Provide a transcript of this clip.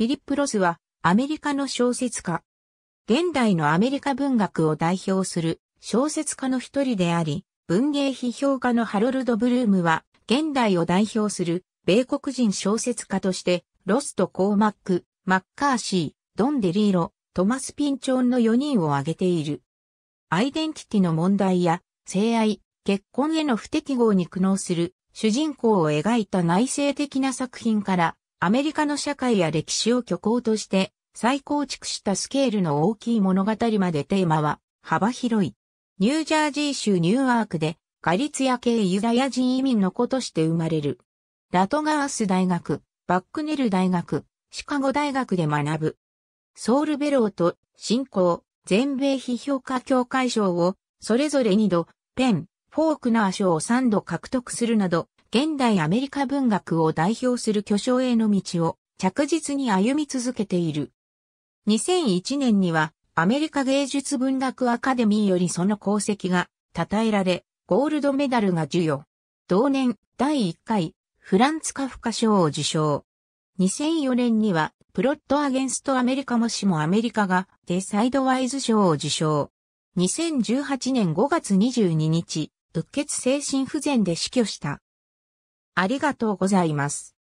フィリップ・ロスはアメリカの小説家。現代のアメリカ文学を代表する小説家の一人であり、文芸批評家のハロルド・ブルームは現代を代表する米国人小説家としてロスとコーマック、マッカーシー、ドン・デリーロ、トマス・ピンチョンの4人を挙げている。アイデンティティの問題や性愛、結婚への不適合に苦悩する主人公を描いた内省的な作品からアメリカの社会や歴史を虚構として再構築したスケールの大きい物語までテーマは幅広い。ニュージャージー州ニューアークでガリツヤ系ユダヤ人移民の子として生まれる。ラトガース大学、バックネル大学、シカゴ大学で学ぶ。ソウルベローと新興全米批評家協会賞をそれぞれ2度、ペン、フォークナー賞を3度獲得するなど、現代アメリカ文学を代表する巨匠への道を着実に歩み続けている。2001年にはアメリカ芸術文学アカデミーよりその功績が称えられ、ゴールドメダルが授与。同年第1回フランツカフカ賞を受賞。2004年にはプロットアゲンストアメリカもしもアメリカがデサイドワイズ賞を受賞。2018年5月22日、うっ血精神不全で死去した。ありがとうございます。